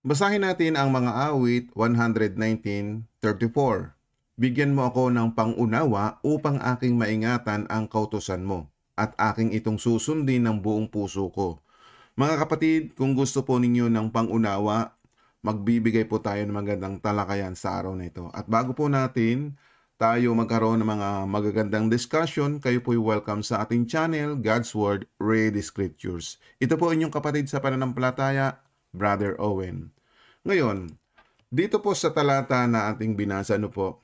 Basahin natin ang mga awit 119.34. Bigyan mo ako ng pangunawa upang aking maingatan ang kautosan mo at aking itong susundin ng buong puso ko. Mga kapatid, kung gusto po ninyo ng pangunawa, magbibigay po tayo ng magandang talakayan sa araw na ito. At bago po natin tayo magkaroon ng mga magagandang discussion, kayo po'y welcome sa ating channel, God's Word, Read Scriptures. Ito po inyong kapatid sa pananampalataya, Brother Owen. Ngayon, dito po sa talata na ating binasa, no po,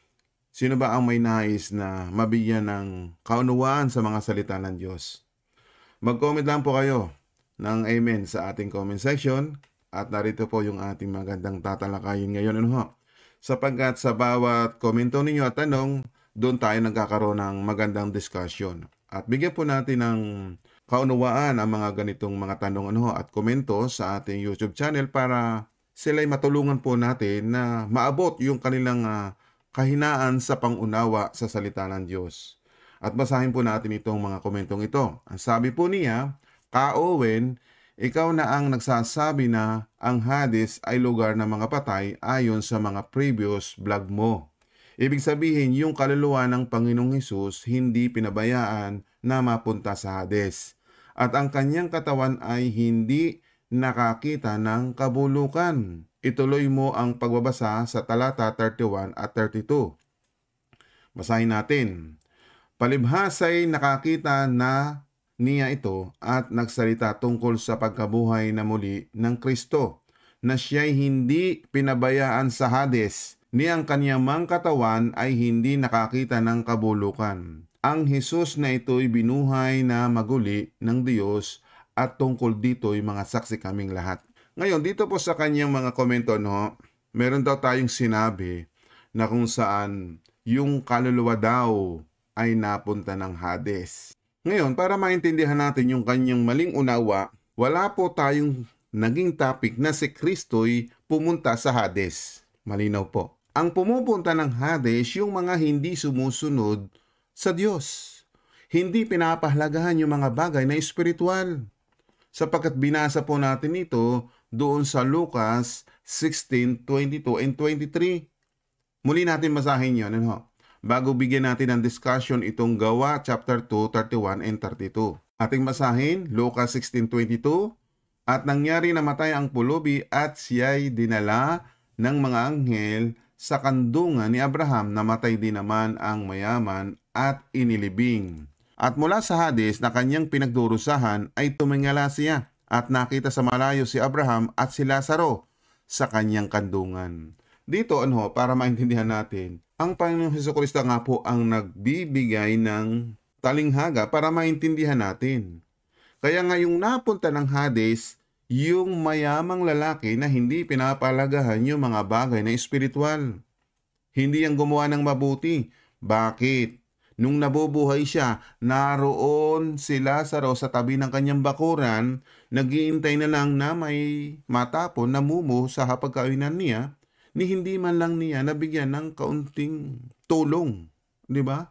sino ba ang may nais na mabigyan ng kaunawaan sa mga salita ng Diyos? Mag-comment lang po kayo ng amen sa ating comment section at narito po yung ating magandang tatalakayin ngayon. Ano ho? Sapagkat sa bawat komento ninyo at tanong, doon tayo nagkakaroon ng magandang discussion. At bigyan po natin ng kaunawaan ang mga ganitong mga tanong ano, at komento sa ating YouTube channel para sila ay matulungan po natin na maabot yung kanilang ah, kahinaan sa pangunawa sa salita ng Diyos. At basahin po natin itong mga komentong ito. Ang sabi po niya, Ka Owen, ikaw na ang nagsasabi na ang Hades ay lugar ng mga patay ayon sa mga previous vlog mo. Ibig sabihin, yung kaluluwa ng Panginoong Hesus hindi pinabayaan na mapunta sa Hades at ang kanyang katawan ay hindi nakakita ng kabulukan. Ituloy mo ang pagbabasa sa talata 31 at 32. Basahin natin. Palibhas ay nakakita na niya ito at nagsalita tungkol sa pagkabuhay na muli ng Kristo na siya'y hindi pinabayaan sa Hades ni ang kanyang mang katawan ay hindi nakakita ng kabulukan ang Hesus na ito'y binuhay na maguli ng Diyos at tungkol dito'y mga saksi kaming lahat. Ngayon, dito po sa kanyang mga komento, no, meron daw tayong sinabi na kung saan yung kaluluwa daw ay napunta ng Hades. Ngayon, para maintindihan natin yung kanyang maling unawa, wala po tayong naging topic na si Kristo'y pumunta sa Hades. Malinaw po. Ang pumupunta ng Hades, yung mga hindi sumusunod sa Diyos. Hindi pinapahalagahan yung mga bagay na espiritual. Sapagkat binasa po natin ito doon sa Lucas 16, 22 and 23. Muli natin masahin yun. Ano? Bago bigyan natin ng discussion itong gawa chapter 2, 31 and 32. Ating masahin Lucas 16, 22. At nangyari na matay ang pulubi at siya'y dinala ng mga anghel sa kandungan ni Abraham namatay din naman ang mayaman at inilibing. At mula sa hadis na kanyang pinagdurusahan ay tumingala siya at nakita sa malayo si Abraham at si Lazaro sa kanyang kandungan. Dito ano, para maintindihan natin, ang Panginoong Heso Kristo nga po ang nagbibigay ng talinghaga para maintindihan natin. Kaya ngayong napunta ng Hades, yung mayamang lalaki na hindi pinapalagahan yung mga bagay na espiritual. Hindi ang gumawa ng mabuti. Bakit? Nung nabubuhay siya, naroon si Lazaro sa tabi ng kanyang bakuran, nagiintay na lang na may matapon na mumo sa hapagkainan niya, ni hindi man lang niya nabigyan ng kaunting tulong. Di ba?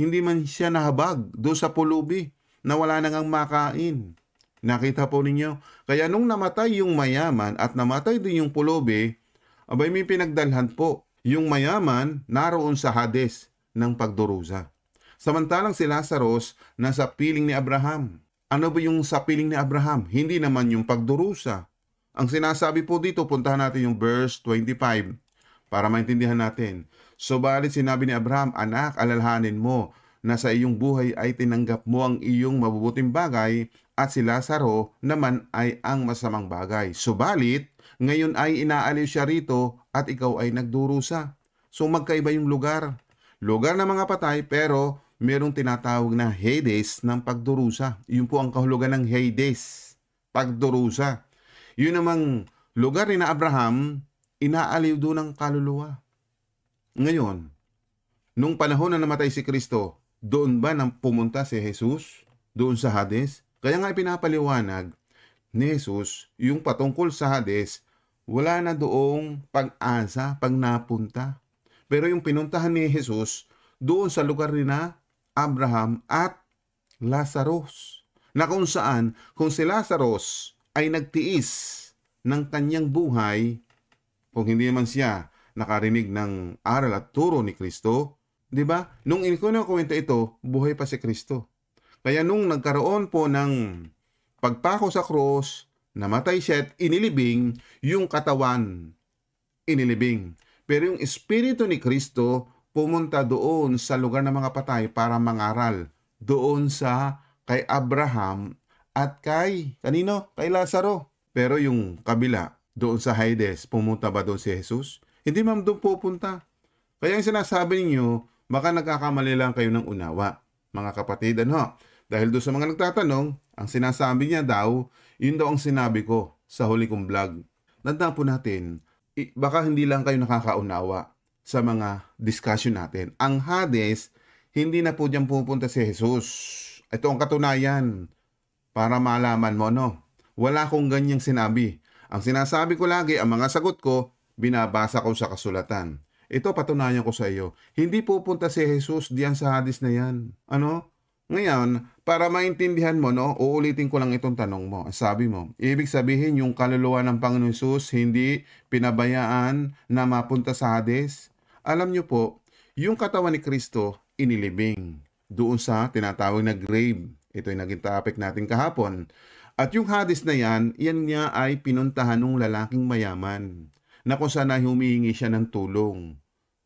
Hindi man siya nahabag do sa pulubi na wala nang ang makain. Nakita po ninyo, kaya nung namatay yung mayaman at namatay din yung pulubi, abay may pinagdalhan po. Yung mayaman naroon sa Hades ng pagdurusa. Samantalang si Lazarus nasa piling ni Abraham. Ano ba yung sa piling ni Abraham? Hindi naman yung pagdurusa. Ang sinasabi po dito, puntahan natin yung verse 25 para maintindihan natin. Subalit so, sinabi ni Abraham, Anak, alalhanin mo na sa iyong buhay ay tinanggap mo ang iyong mabubuting bagay at si Lazaro naman ay ang masamang bagay. Subalit, ngayon ay inaaliw siya rito at ikaw ay nagdurusa. So magkaiba yung lugar. Lugar ng mga patay pero merong tinatawag na Hades ng pagdurusa. Yun po ang kahulugan ng Hades, pagdurusa. Yun namang lugar ni na Abraham, inaaliw doon ng kaluluwa. Ngayon, nung panahon na namatay si Kristo, doon ba nang pumunta si Jesus? Doon sa Hades? Kaya nga ipinapaliwanag ni Jesus yung patungkol sa Hades, wala na doong pag-asa pag napunta. Pero yung pinuntahan ni Jesus doon sa lugar na Abraham at Lazarus na kung saan kung si Lazarus ay nagtiis ng kanyang buhay kung hindi man siya nakarinig ng aral at turo ni Kristo, 'di ba? Nung kwento ito, buhay pa si Kristo. Kaya nung nagkaroon po ng pagpako sa cross, namatay siya at inilibing yung katawan. Inilibing. Pero yung espiritu ni Kristo pumunta doon sa lugar ng mga patay para mangaral doon sa kay Abraham at kay kanino? Kay Lazaro. Pero yung kabila, doon sa Hades, pumunta ba doon si Jesus? Hindi ma'am doon pupunta. Kaya yung sinasabi ninyo, baka nagkakamali lang kayo ng unawa, mga kapatid. Ano? Dahil doon sa mga nagtatanong, ang sinasabi niya daw, yun daw ang sinabi ko sa huli kong vlog. Nandaan po natin, baka hindi lang kayo nakakaunawa sa mga discussion natin. Ang Hades, hindi na po diyan pupunta si Jesus. Ito ang katunayan para malaman mo, no? Wala kong ganyang sinabi. Ang sinasabi ko lagi, ang mga sagot ko, binabasa ko sa kasulatan. Ito patunayan ko sa iyo. Hindi pupunta si Jesus diyan sa Hades na yan. Ano? Ngayon, para maintindihan mo, no, uulitin ko lang itong tanong mo. Sabi mo, ibig sabihin yung kaluluwa ng Panginoon Jesus hindi pinabayaan na mapunta sa Hades? Alam nyo po, yung katawan ni Kristo inilibing doon sa tinatawag na grave. Ito yung naging topic natin kahapon. At yung hadis na yan, yan niya ay pinuntahan ng lalaking mayaman na kung saan ay humihingi siya ng tulong.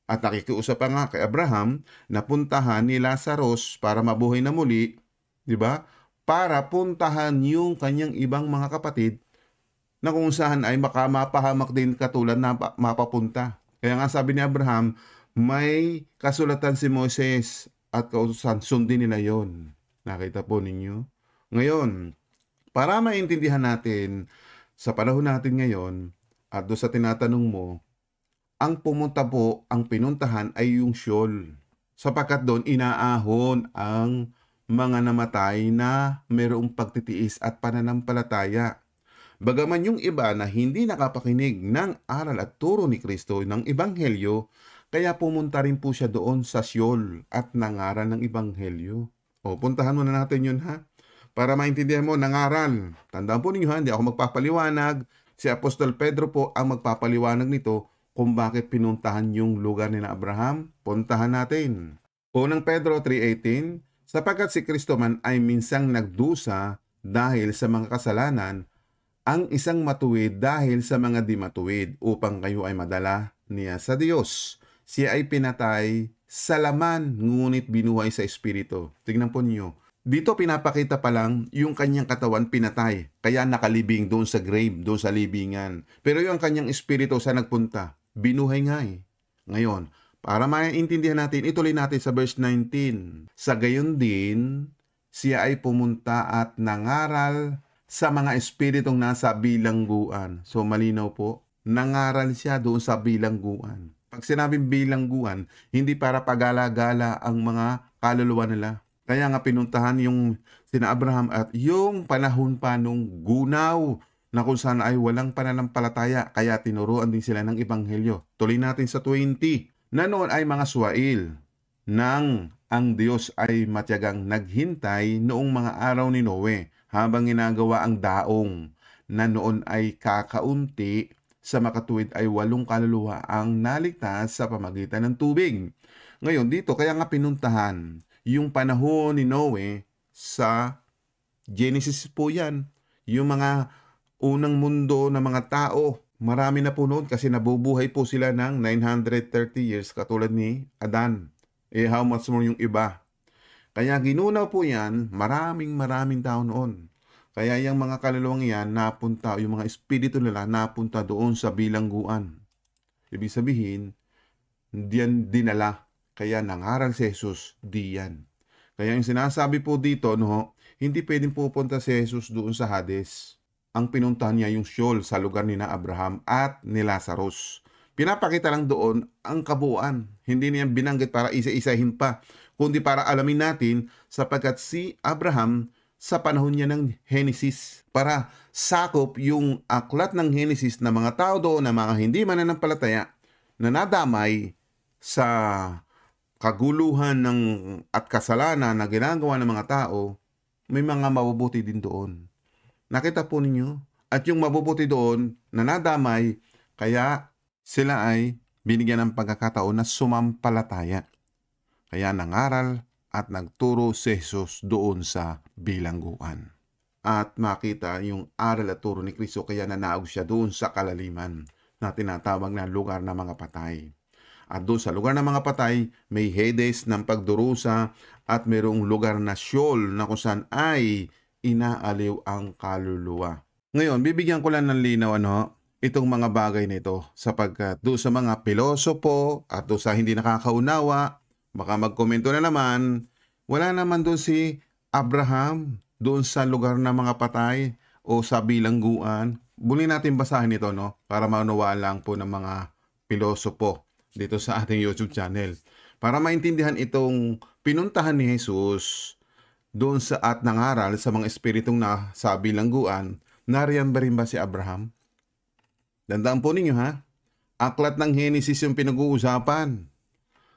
At nakikiusap pa nga kay Abraham na puntahan ni Lazarus para mabuhay na muli, di ba? Para puntahan yung kanyang ibang mga kapatid na kung saan ay makamapahamak din katulad na mapapunta. Kaya nga sabi ni Abraham, may kasulatan si Moses at kautusan, sundin nila yon. Nakita po ninyo? Ngayon, para maintindihan natin sa panahon natin ngayon at doon sa tinatanong mo, ang pumunta po, ang pinuntahan ay yung Sheol. Sapakat doon inaahon ang mga namatay na mayroong pagtitiis at pananampalataya. Bagaman yung iba na hindi nakapakinig ng aral at turo ni Kristo ng Ebanghelyo, kaya pumunta rin po siya doon sa Seoul at nangaral ng Ebanghelyo. O, puntahan muna natin yun ha. Para maintindihan mo, nangaral. Tandaan po ninyo ha, hindi ako magpapaliwanag. Si Apostol Pedro po ang magpapaliwanag nito kung bakit pinuntahan yung lugar ni na Abraham. Puntahan natin. Unang Pedro 3.18, sapagkat si Kristo man ay minsang nagdusa dahil sa mga kasalanan, ang isang matuwid dahil sa mga di matuwid upang kayo ay madala niya sa Diyos. Siya ay pinatay sa laman ngunit binuhay sa Espiritu. Tignan po niyo. Dito pinapakita pa lang yung kanyang katawan pinatay. Kaya nakalibing doon sa grave, doon sa libingan. Pero yung kanyang espiritu sa nagpunta, binuhay nga eh. Ngayon, para maintindihan natin, ituloy natin sa verse 19. Sa gayon din, siya ay pumunta at nangaral sa mga espiritong nasa bilangguan. So malinaw po, nangaral siya doon sa bilangguan. Pag sinabing bilangguan, hindi para pagala-gala ang mga kaluluwa nila. Kaya nga pinuntahan yung sina Abraham at yung panahon pa nung gunaw na kung saan ay walang pananampalataya kaya tinuruan din sila ng ebanghelyo. Tuloy natin sa 20 na noon ay mga suwail nang ang Diyos ay matyagang naghintay noong mga araw ni Noe habang ginagawa ang daong na noon ay kakaunti sa makatuwid ay walong kaluluwa ang naligtas sa pamagitan ng tubig. Ngayon dito kaya nga pinuntahan yung panahon ni Noe sa Genesis po yan. Yung mga unang mundo ng mga tao, marami na po noon kasi nabubuhay po sila ng 930 years katulad ni Adan. Eh how much more yung iba kaya ginunaw po yan, maraming maraming tao noon. Kaya yung mga kaluluwang yan napunta, yung mga espiritu nila napunta doon sa bilangguan. Ibig sabihin, diyan dinala. Kaya nangaral si Jesus diyan. Kaya yung sinasabi po dito, no, hindi pwedeng pupunta si Jesus doon sa Hades. Ang pinuntahan niya yung Sheol sa lugar ni na Abraham at ni Lazarus. Pinapakita lang doon ang kabuuan. Hindi niya binanggit para isa-isahin pa kundi para alamin natin sapagkat si Abraham sa panahon niya ng Henesis para sakop yung aklat ng Henesis na mga tao doon na mga hindi mananampalataya na nadamay sa kaguluhan ng at kasalanan na ginagawa ng mga tao, may mga mabubuti din doon. Nakita po ninyo? At yung mabubuti doon na nadamay, kaya sila ay binigyan ng pagkakataon na sumampalataya. Kaya nangaral at nagturo si Jesus doon sa bilangguan. At makita yung aral at turo ni Kristo kaya nanaog siya doon sa kalaliman na tinatawag na lugar ng mga patay. At doon sa lugar ng mga patay, may Hades ng pagdurusa at mayroong lugar na Sheol na kung saan ay inaaliw ang kaluluwa. Ngayon, bibigyan ko lang ng linaw ano, itong mga bagay nito sapagkat doon sa mga pilosopo at doon sa hindi nakakaunawa Baka magkomento na naman, wala naman doon si Abraham doon sa lugar ng mga patay o sa bilangguan. Buli natin basahin ito no para maunawaan lang po ng mga pilosopo dito sa ating YouTube channel. Para maintindihan itong pinuntahan ni Jesus doon sa at nangaral sa mga espiritong na sa bilangguan, nariyan ba rin ba si Abraham? Dandaan po ninyo ha, aklat ng Henesis yung pinag-uusapan.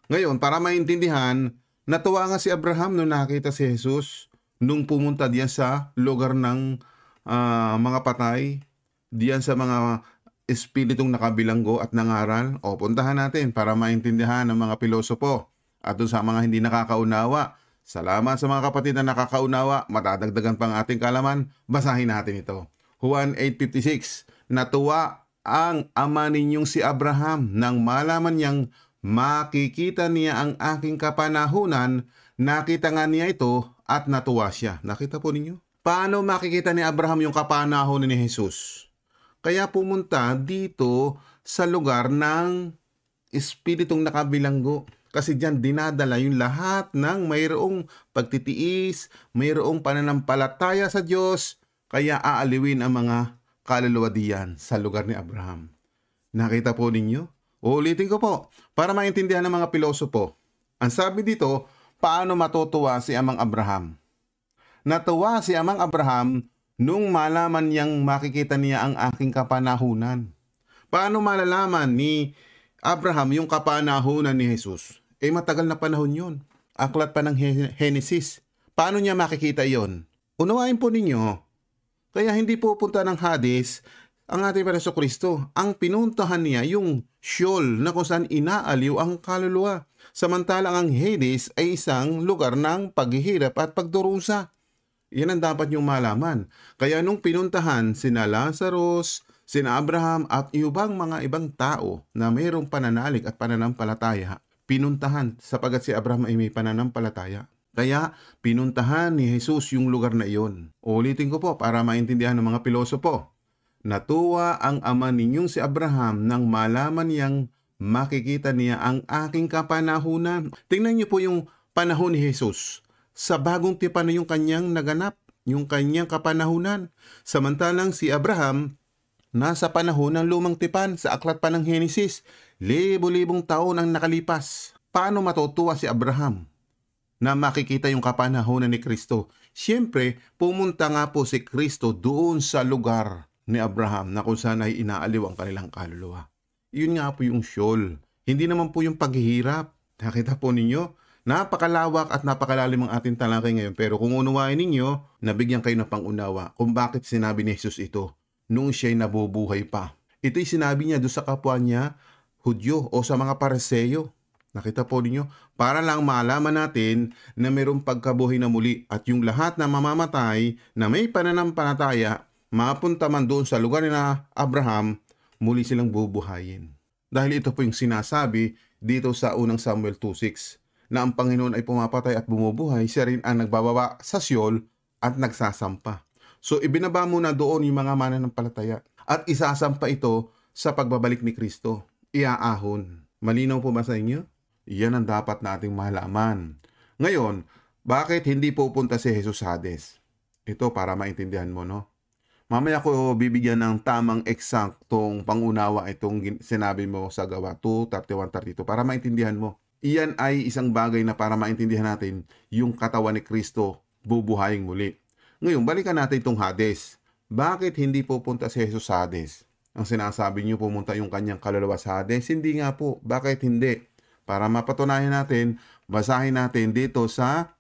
Ngayon, para maintindihan, natuwa nga si Abraham nung nakita si Jesus nung pumunta diyan sa lugar ng uh, mga patay, diyan sa mga espiritong nakabilanggo at nangaral. O puntahan natin para maintindihan ng mga pilosopo at sa mga hindi nakakaunawa. Salamat sa mga kapatid na nakakaunawa. Matadagdagan pang ating kalaman. Basahin natin ito. Juan 8.56 Natuwa ang ama ninyong si Abraham nang malaman niyang makikita niya ang aking kapanahunan, nakita nga niya ito at natuwa siya. Nakita po ninyo? Paano makikita ni Abraham yung kapanahon ni Jesus? Kaya pumunta dito sa lugar ng Espiritong nakabilanggo. Kasi diyan dinadala yung lahat ng mayroong pagtitiis, mayroong pananampalataya sa Diyos, kaya aaliwin ang mga kaluluwa diyan sa lugar ni Abraham. Nakita po ninyo? Uulitin ko po, para maintindihan ng mga pilosopo. Ang sabi dito, paano matutuwa si Amang Abraham? Natuwa si Amang Abraham nung malaman niyang makikita niya ang aking kapanahunan. Paano malalaman ni Abraham yung kapanahunan ni Jesus? Eh matagal na panahon yun. Aklat pa ng Henesis. Paano niya makikita yon? Unawain po ninyo, kaya hindi pupunta ng Hades ang ating Panginoon Kristo, ang pinuntahan niya yung Sheol na kung saan inaaliw ang kaluluwa. Samantalang ang Hades ay isang lugar ng paghihirap at pagdurusa. Yan ang dapat niyong malaman. Kaya nung pinuntahan sina Lazarus, sina Abraham at ibang mga ibang tao na mayroong pananalig at pananampalataya, pinuntahan sapagat si Abraham ay may pananampalataya. Kaya pinuntahan ni Jesus yung lugar na iyon. Ulitin ko po para maintindihan ng mga pilosopo Natuwa ang ama ninyong si Abraham nang malaman niyang makikita niya ang aking kapanahunan. Tingnan niyo po yung panahon ni Jesus. Sa bagong tipan na yung kanyang naganap, yung kanyang kapanahunan. Samantalang si Abraham, nasa panahon ng lumang tipan sa aklat pa ng Henesis, libo-libong taon ang nakalipas. Paano matutuwa si Abraham na makikita yung kapanahunan ni Kristo? Siyempre, pumunta nga po si Kristo doon sa lugar ni Abraham na kung saan ay inaaliw ang kanilang kaluluwa. Yun nga po yung Sheol. Hindi naman po yung paghihirap. Nakita po ninyo, napakalawak at napakalalim ang ating talakay ngayon. Pero kung unawain ninyo, nabigyan kayo ng pangunawa kung bakit sinabi ni Jesus ito nung siya'y nabubuhay pa. Ito'y sinabi niya doon sa kapwa niya, Hudyo o sa mga paraseyo. Nakita po ninyo, para lang maalaman natin na mayroong pagkabuhay na muli at yung lahat na mamamatay na may pananampalataya mapunta man doon sa lugar na Abraham, muli silang bubuhayin. Dahil ito po yung sinasabi dito sa unang Samuel 2.6 na ang Panginoon ay pumapatay at bumubuhay, siya rin ang nagbababa sa siyol at nagsasampa. So ibinaba muna doon yung mga mananampalataya at isasampa ito sa pagbabalik ni Kristo. Iaahon. Malinaw po ba sa inyo? Iyan ang dapat nating malaman. Ngayon, bakit hindi pupunta si Jesus Hades? Ito para maintindihan mo, no? Mamaya ko bibigyan ng tamang eksaktong pangunawa itong sinabi mo sa gawa 2, 32 para maintindihan mo. Iyan ay isang bagay na para maintindihan natin yung katawan ni Kristo bubuhayin muli. Ngayon, balikan natin itong Hades. Bakit hindi pupunta si Jesus sa Hades? Ang sinasabi niyo pumunta yung kanyang kaluluwa sa Hades? Hindi nga po. Bakit hindi? Para mapatunayan natin, basahin natin dito sa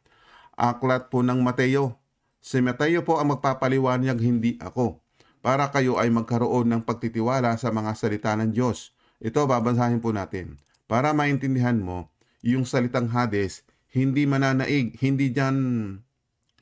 aklat po ng Mateo Si Mateo po ang magpapaliwanag hindi ako para kayo ay magkaroon ng pagtitiwala sa mga salita ng Diyos. Ito babansahin po natin. Para maintindihan mo, yung salitang Hades, hindi mananaig, hindi dyan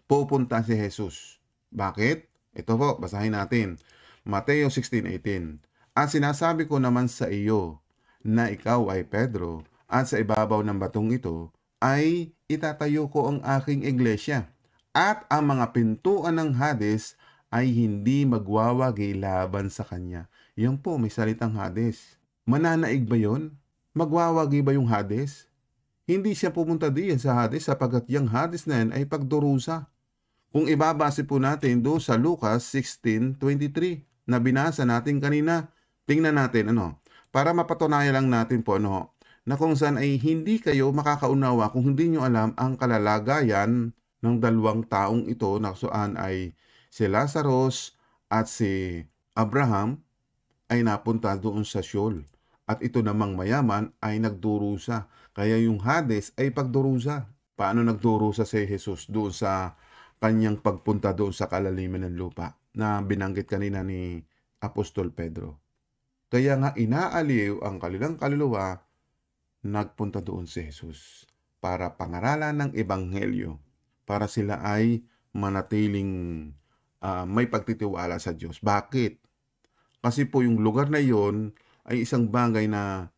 pupunta si Jesus. Bakit? Ito po, basahin natin. Mateo 16.18 At sinasabi ko naman sa iyo na ikaw ay Pedro at sa ibabaw ng batong ito ay itatayo ko ang aking iglesia at ang mga pintuan ng Hades ay hindi magwawagi laban sa kanya. Yan po, may salitang Hades. Mananaig ba yon? Magwawagi ba yung Hades? Hindi siya pumunta diyan sa Hades sapagat yung Hades na yan ay pagdurusa. Kung ibabase po natin do sa Lucas 16.23 na binasa natin kanina, tingnan natin ano, para mapatunayan lang natin po ano, na kung saan ay hindi kayo makakaunawa kung hindi nyo alam ang kalalagayan ng dalawang taong ito na saan ay si Lazarus at si Abraham ay napunta doon sa Sheol. At ito namang mayaman ay nagdurusa. Kaya yung Hades ay pagdurusa. Paano nagdurusa si Jesus doon sa kanyang pagpunta doon sa kalaliman ng lupa na binanggit kanina ni Apostol Pedro. Kaya nga inaaliw ang kanilang kaluluwa, nagpunta doon si Jesus para pangaralan ng Ebanghelyo para sila ay manatiling uh, may pagtitiwala sa Diyos. Bakit? Kasi po yung lugar na yon ay isang bagay na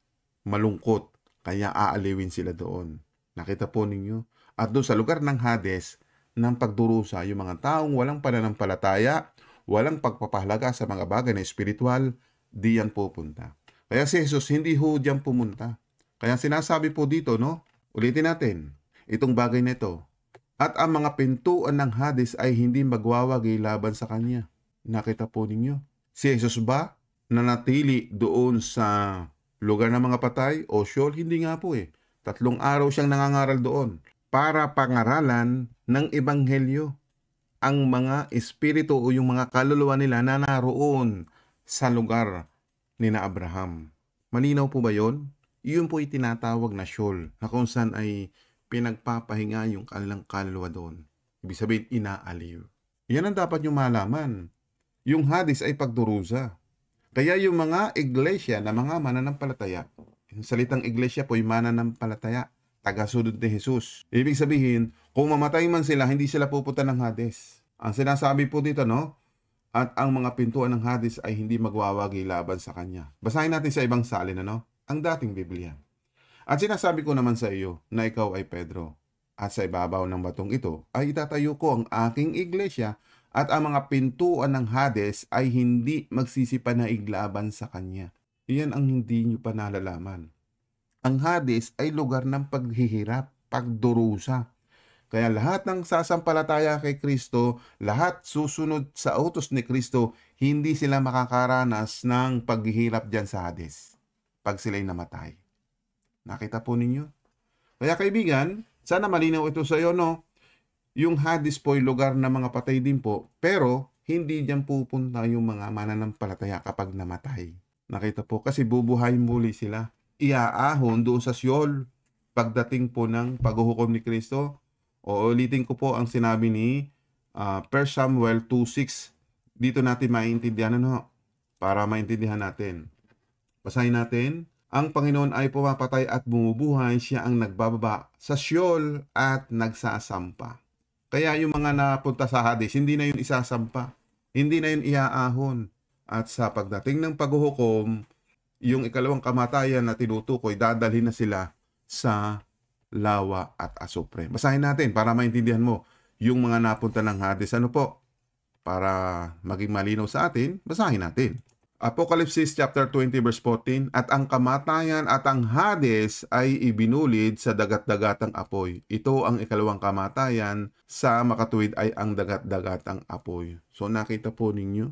malungkot, kaya aaliwin sila doon. Nakita po ninyo? At doon sa lugar ng Hades, ng pagdurusa, yung mga taong walang pananampalataya, walang pagpapahalaga sa mga bagay na espiritual, diyan pupunta. Kaya si Jesus hindi ho diyan pumunta. Kaya sinasabi po dito, no? Ulitin natin, itong bagay nito, at ang mga pintuan ng Hades ay hindi magwawagay laban sa kanya. Nakita po ninyo. Si Jesus ba na natili doon sa lugar ng mga patay o Sheol? Hindi nga po eh. Tatlong araw siyang nangangaral doon para pangaralan ng ebanghelyo ang mga espiritu o yung mga kaluluwa nila na naroon sa lugar ni na Abraham. Malinaw po ba yon? Iyon po tinatawag na Sheol na kung saan ay pinagpapahinga yung kanilang kalwa doon. Ibig sabihin, inaaliw. Yan ang dapat nyo malaman. Yung hadis ay pagdurusa. Kaya yung mga iglesia na mga mananampalataya, yung salitang iglesia po ay mananampalataya, tagasunod ni Jesus. Ibig sabihin, kung mamatay man sila, hindi sila pupunta ng Hades. Ang sinasabi po dito, no? At ang mga pintuan ng Hades ay hindi magwawagi laban sa kanya. Basahin natin sa ibang salin, ano? Ang dating Biblia. At sinasabi ko naman sa iyo na ikaw ay Pedro. At sa ibabaw ng batong ito ay itatayo ko ang aking iglesia at ang mga pintuan ng Hades ay hindi magsisipa na iglaban sa kanya. Iyan ang hindi niyo pa nalalaman. Ang Hades ay lugar ng paghihirap, pagdurusa. Kaya lahat ng sasampalataya kay Kristo, lahat susunod sa utos ni Kristo, hindi sila makakaranas ng paghihirap dyan sa Hades pag sila'y namatay. Nakita po ninyo? Kaya kaibigan, sana malinaw ito sa iyo, no? Yung Hades po ay lugar ng mga patay din po, pero hindi diyan pupunta yung mga mananampalataya kapag namatay. Nakita po, kasi bubuhay muli sila. Iaahon doon sa Seol pagdating po ng paghuhukom ni Kristo. O ulitin ko po ang sinabi ni uh, ah, 1 Samuel 2.6. Dito natin maintindihan, ano? Para maintindihan natin. Basahin natin ang Panginoon ay pumapatay at bumubuhay, siya ang nagbababa sa siyol at nagsasampa. Kaya yung mga napunta sa Hades, hindi na yun isasampa. Hindi na yun iaahon. At sa pagdating ng paghuhukom, yung ikalawang kamatayan na tinutukoy, dadalhin na sila sa lawa at asupre. Basahin natin para maintindihan mo yung mga napunta ng Hades. Ano po? Para maging malinaw sa atin, basahin natin. Apokalipsis chapter 20 verse 14, At ang kamatayan at ang Hades ay ibinulid sa dagat-dagatang apoy. Ito ang ikalawang kamatayan sa makatuwid ay ang dagat-dagatang apoy. So nakita po ninyo,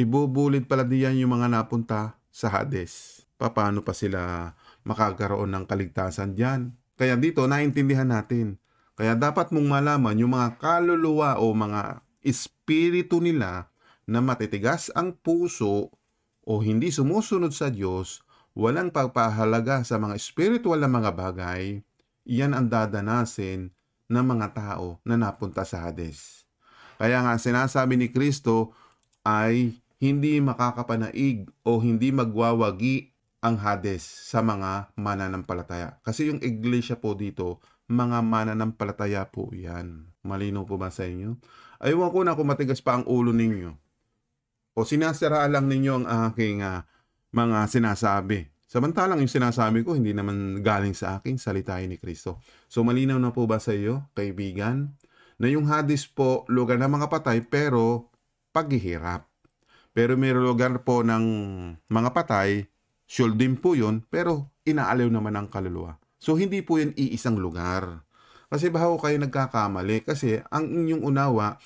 ibubulid pala diyan yung mga napunta sa Hades. Paano pa sila makakaroon ng kaligtasan diyan? Kaya dito, naintindihan natin. Kaya dapat mong malaman yung mga kaluluwa o mga espiritu nila na matitigas ang puso o hindi sumusunod sa Diyos, walang pagpahalaga sa mga spiritual na mga bagay, iyan ang dadanasin ng mga tao na napunta sa Hades. Kaya nga sinasabi ni Kristo ay hindi makakapanaig o hindi magwawagi ang Hades sa mga mananampalataya. Kasi yung iglesia po dito, mga mananampalataya po yan. Malino po ba sa inyo? Ayaw ko na kung matigas pa ang ulo ninyo o sinasara lang ninyo ang aking uh, mga sinasabi. Samantalang yung sinasabi ko, hindi naman galing sa akin, salitahin ni Kristo. So malinaw na po ba sa iyo, kaibigan, na yung hadis po, lugar ng mga patay, pero paghihirap. Pero may lugar po ng mga patay, sure din po yun, pero inaaliw naman ang kaluluwa. So hindi po yan iisang lugar. Kasi bahaw kayo nagkakamali kasi ang inyong unawa,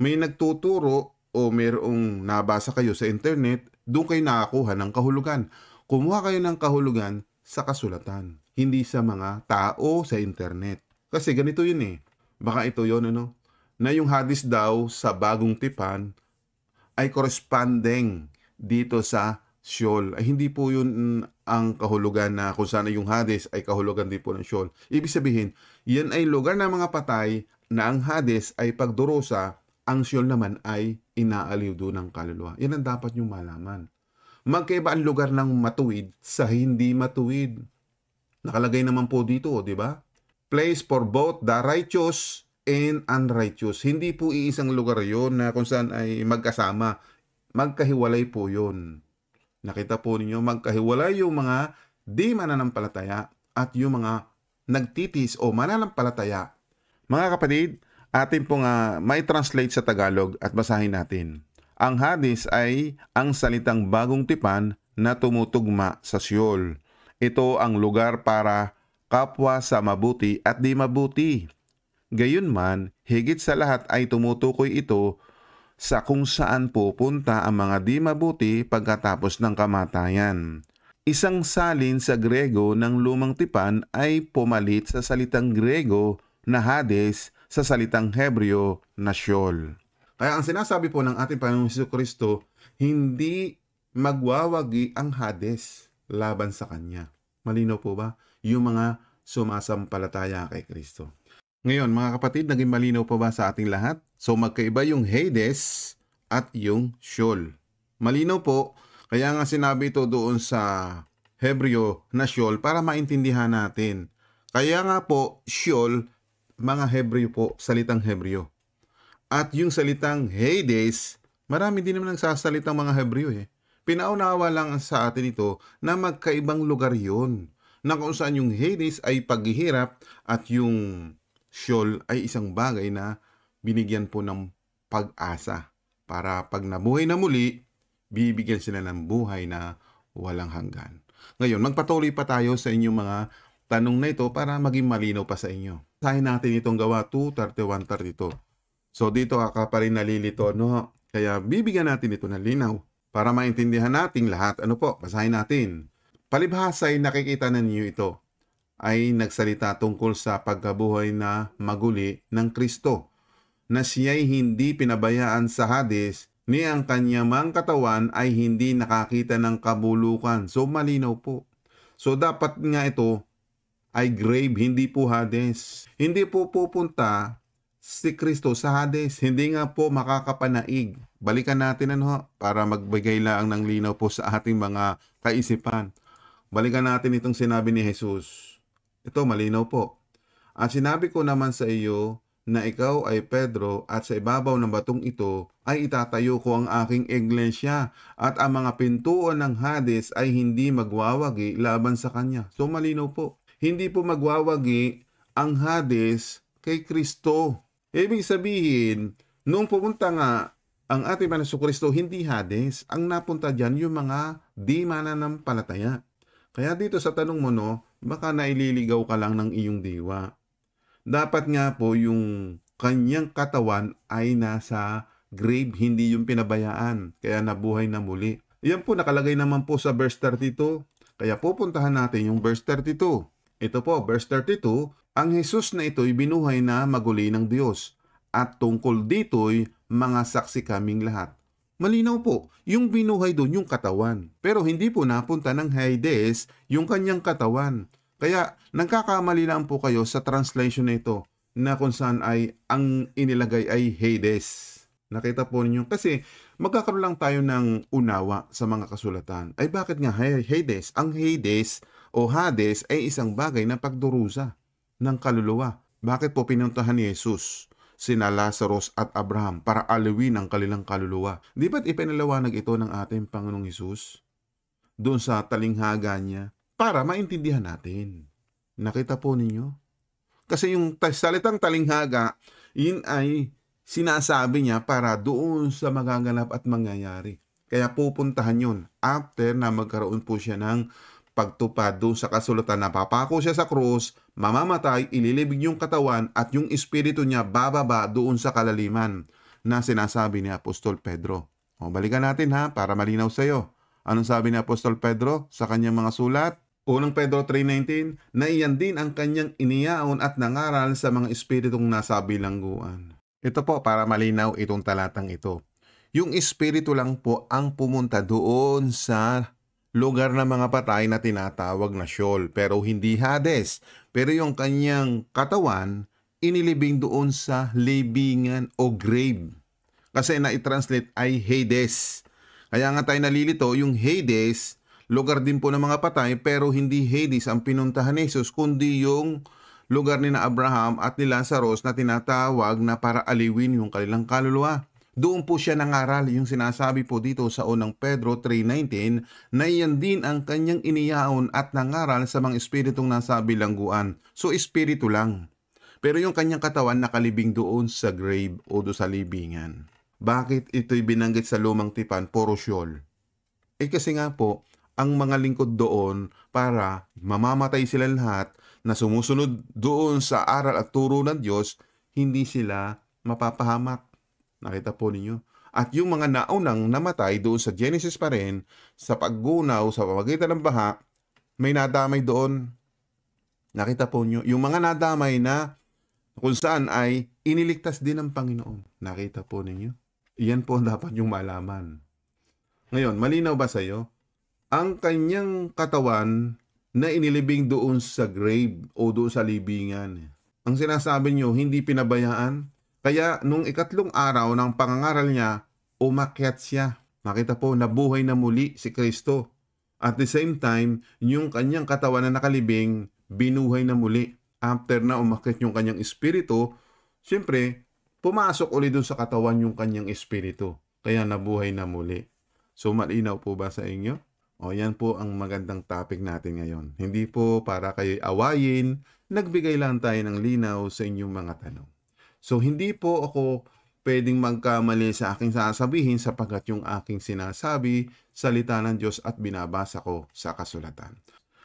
may nagtuturo o mayroong nabasa kayo sa internet, doon kayo nakakuha ng kahulugan. Kumuha kayo ng kahulugan sa kasulatan, hindi sa mga tao sa internet. Kasi ganito yun eh. Baka ito yun ano, na yung hadis daw sa bagong tipan ay corresponding dito sa Sheol. Ay hindi po yun mm, ang kahulugan na kung sana yung Hades ay kahulugan din po ng Sheol. Ibig sabihin, yan ay lugar ng mga patay na ang Hades ay pagdurusa, ang Sheol naman ay inaaliw doon ang kaluluwa. Yan ang dapat nyo malaman. Magkaiba ang lugar ng matuwid sa hindi matuwid. Nakalagay naman po dito, di ba? Place for both the righteous and unrighteous. Hindi po iisang lugar yon na kung saan ay magkasama. Magkahiwalay po yon. Nakita po ninyo, magkahiwalay yung mga di mananampalataya at yung mga nagtitis o mananampalataya. Mga kapatid, atin pong uh, ah, may translate sa Tagalog at basahin natin. Ang hadis ay ang salitang bagong tipan na tumutugma sa Seoul. Ito ang lugar para kapwa sa mabuti at di mabuti. Gayunman, higit sa lahat ay tumutukoy ito sa kung saan pupunta ang mga di mabuti pagkatapos ng kamatayan. Isang salin sa Grego ng lumang tipan ay pumalit sa salitang Grego na Hades sa salitang Hebreo na Sheol. Kaya ang sinasabi po ng ating Panginoong Hesus Kristo, hindi magwawagi ang Hades laban sa Kanya. Malinaw po ba? Yung mga sumasampalataya kay Kristo. Ngayon, mga kapatid, naging malinaw po ba sa ating lahat? So magkaiba yung Hades at yung Sheol. Malinaw po, kaya nga sinabi ito doon sa Hebreo na Sheol para maintindihan natin. Kaya nga po, Sheol mga Hebreo po, salitang Hebreo. At yung salitang Hades, marami din naman ang nagsasalitang mga Hebreo eh. Pinaunawa lang sa atin ito na magkaibang lugar yon na kung saan yung Hades ay paghihirap at yung Sheol ay isang bagay na binigyan po ng pag-asa para pag nabuhay na muli, bibigyan sila ng buhay na walang hanggan. Ngayon, magpatuloy pa tayo sa inyong mga tanong na ito para maging malinaw pa sa inyo try natin itong gawa 23132. So dito ka pa rin nalilito, no? Kaya bibigyan natin ito ng linaw para maintindihan natin lahat. Ano po? Basahin natin. Palibhasa ay nakikita na ninyo ito ay nagsalita tungkol sa pagkabuhay na maguli ng Kristo na siya'y hindi pinabayaan sa hadis ni ang kanyamang katawan ay hindi nakakita ng kabulukan. So malinaw po. So dapat nga ito ay grave, hindi po Hades. Hindi po pupunta si Kristo sa Hades, hindi nga po makakapanaig. Balikan natin ano para magbigay lang ng linaw po sa ating mga kaisipan. Balikan natin itong sinabi ni Jesus. Ito malinaw po. At sinabi ko naman sa iyo na ikaw ay Pedro at sa ibabaw ng batong ito ay itatayo ko ang aking iglesia at ang mga pintuan ng Hades ay hindi magwawagi laban sa kanya. So malinaw po hindi po magwawagi ang Hades kay Kristo. Ibig sabihin, nung pumunta nga ang ating Panginoon Kristo, hindi Hades, ang napunta dyan yung mga di mananampalataya. Kaya dito sa tanong mo no, baka naililigaw ka lang ng iyong diwa. Dapat nga po yung kanyang katawan ay nasa grave, hindi yung pinabayaan. Kaya nabuhay na muli. Yan po nakalagay naman po sa verse 32. Kaya pupuntahan natin yung verse 32. Ito po, verse 32, ang Hesus na ito'y binuhay na maguli ng Diyos at tungkol dito'y mga saksi kaming lahat. Malinaw po, yung binuhay doon yung katawan. Pero hindi po napunta ng Hades yung kanyang katawan. Kaya nagkakamali lang po kayo sa translation nito na, na kung saan ay ang inilagay ay Hades. Nakita po ninyo kasi magkakaroon lang tayo ng unawa sa mga kasulatan. Ay bakit nga Hades? Ang Hades o Hades ay isang bagay na pagdurusa ng kaluluwa. Bakit po pinuntahan ni Jesus sina Lazarus at Abraham para aliwin ang kanilang kaluluwa? Di ba't ipinalawanag ito ng ating Panginoong Isus? Doon sa talinghaga niya para maintindihan natin. Nakita po ninyo? Kasi yung salitang talinghaga, yun ay sinasabi niya para doon sa magaganap at mangyayari. Kaya pupuntahan yun after na magkaroon po siya ng pagtupad doon sa kasulatan na papako siya sa krus, mamamatay, ililibig yung katawan at yung espiritu niya bababa doon sa kalaliman na sinasabi ni Apostol Pedro. O, balikan natin ha para malinaw sa iyo. Anong sabi ni Apostol Pedro sa kanyang mga sulat? Unang Pedro 3.19, na iyan din ang kanyang iniyaon at nangaral sa mga espiritong nasa bilangguan. Ito po para malinaw itong talatang ito. Yung espiritu lang po ang pumunta doon sa lugar ng mga patay na tinatawag na Sheol pero hindi Hades. Pero yung kanyang katawan inilibing doon sa libingan o grave. Kasi na-translate ay Hades. Kaya nga tayo nalilito, yung Hades, lugar din po ng mga patay pero hindi Hades ang pinuntahan ni Jesus kundi yung lugar ni na Abraham at ni Lazarus na tinatawag na para aliwin yung kanilang kaluluwa. Doon po siya nangaral yung sinasabi po dito sa unang Pedro 3.19 na iyan din ang kanyang iniyaon at nangaral sa mga espiritong nasa bilangguan. So espiritu lang. Pero yung kanyang katawan nakalibing doon sa grave o doon sa libingan. Bakit ito'y binanggit sa lumang tipan, puro syol? Eh kasi nga po, ang mga lingkod doon para mamamatay sila lahat na sumusunod doon sa aral at turo ng Diyos, hindi sila mapapahamak Nakita po ninyo. At yung mga naunang namatay doon sa Genesis pa rin, sa paggunaw, sa pamagitan ng baha, may nadamay doon. Nakita po nyo, yung mga nadamay na kung saan ay iniligtas din ng Panginoon. Nakita po ninyo? Iyan po dapat yung malaman. Ngayon, malinaw ba sa iyo? Ang kanyang katawan na inilibing doon sa grave o doon sa libingan. Ang sinasabi nyo, hindi pinabayaan, kaya nung ikatlong araw ng pangangaral niya, umakyat siya. Nakita po, nabuhay na muli si Kristo. At the same time, yung kanyang katawan na nakalibing, binuhay na muli. After na umakyat yung kanyang espiritu, siyempre, pumasok uli doon sa katawan yung kanyang espiritu. Kaya nabuhay na muli. So, malinaw po ba sa inyo? O yan po ang magandang topic natin ngayon. Hindi po para kayo awayin, nagbigay lang tayo ng linaw sa inyong mga tanong. So hindi po ako pwedeng magkamali sa aking sasabihin sapagkat yung aking sinasabi, salita ng Diyos at binabasa ko sa kasulatan.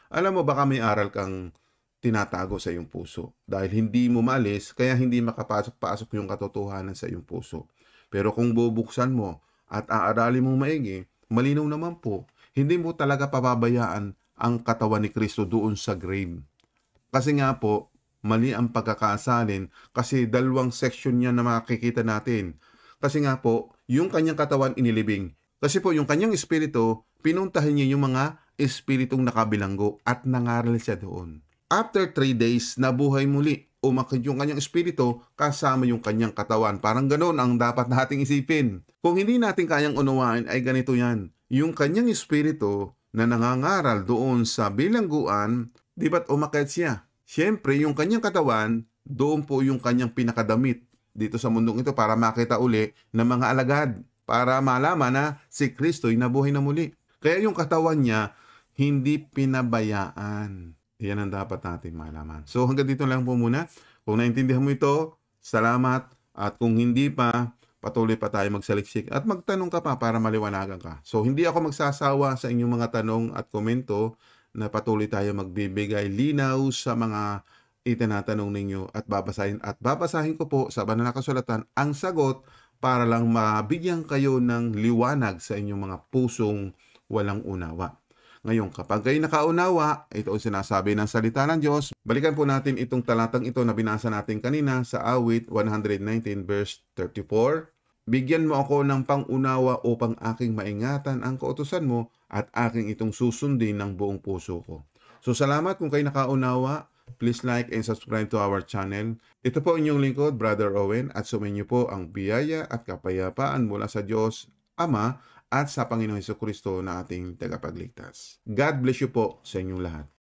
Alam mo baka may aral kang tinatago sa iyong puso dahil hindi mo malis, kaya hindi makapasok-pasok yung katotohanan sa iyong puso. Pero kung bubuksan mo at aaralin mo maigi, malinaw naman po, hindi mo talaga pababayaan ang katawan ni Kristo doon sa grave. Kasi nga po, mali ang pagkakaasalin kasi dalawang section niya na makikita natin. Kasi nga po, yung kanyang katawan inilibing. Kasi po yung kanyang espiritu, pinuntahan niya yung mga espiritong nakabilanggo at nangaral siya doon. After 3 days, nabuhay muli. Umakid yung kanyang espiritu kasama yung kanyang katawan. Parang ganoon ang dapat nating isipin. Kung hindi natin kayang unawain ay ganito yan. Yung kanyang espiritu na nangangaral doon sa bilangguan, di ba't umakit siya? Siyempre, yung kanyang katawan, doon po yung kanyang pinakadamit dito sa mundong ito para makita uli ng mga alagad para malaman na si Kristo ay nabuhay na muli. Kaya yung katawan niya, hindi pinabayaan. Iyan ang dapat natin malaman. So hanggang dito lang po muna. Kung naintindihan mo ito, salamat. At kung hindi pa, patuloy pa tayo magsaliksik. At magtanong ka pa para maliwanagan ka. So hindi ako magsasawa sa inyong mga tanong at komento na patuloy tayo magbibigay linaw sa mga itinatanong ninyo at babasahin at babasahin ko po sa banal na kasulatan ang sagot para lang mabigyan kayo ng liwanag sa inyong mga pusong walang unawa. Ngayon, kapag kayo nakaunawa, ito ang sinasabi ng salita ng Diyos. Balikan po natin itong talatang ito na binasa natin kanina sa awit 119 verse 34 Bigyan mo ako ng pangunawa upang aking maingatan ang kautosan mo at aking itong susundin ng buong puso ko. So salamat kung kayo nakaunawa. Please like and subscribe to our channel. Ito po inyong lingkod, Brother Owen, at sumainyo po ang biyaya at kapayapaan mula sa Diyos, Ama, at sa Panginoong Heso Kristo na ating tagapagligtas. God bless you po sa inyong lahat.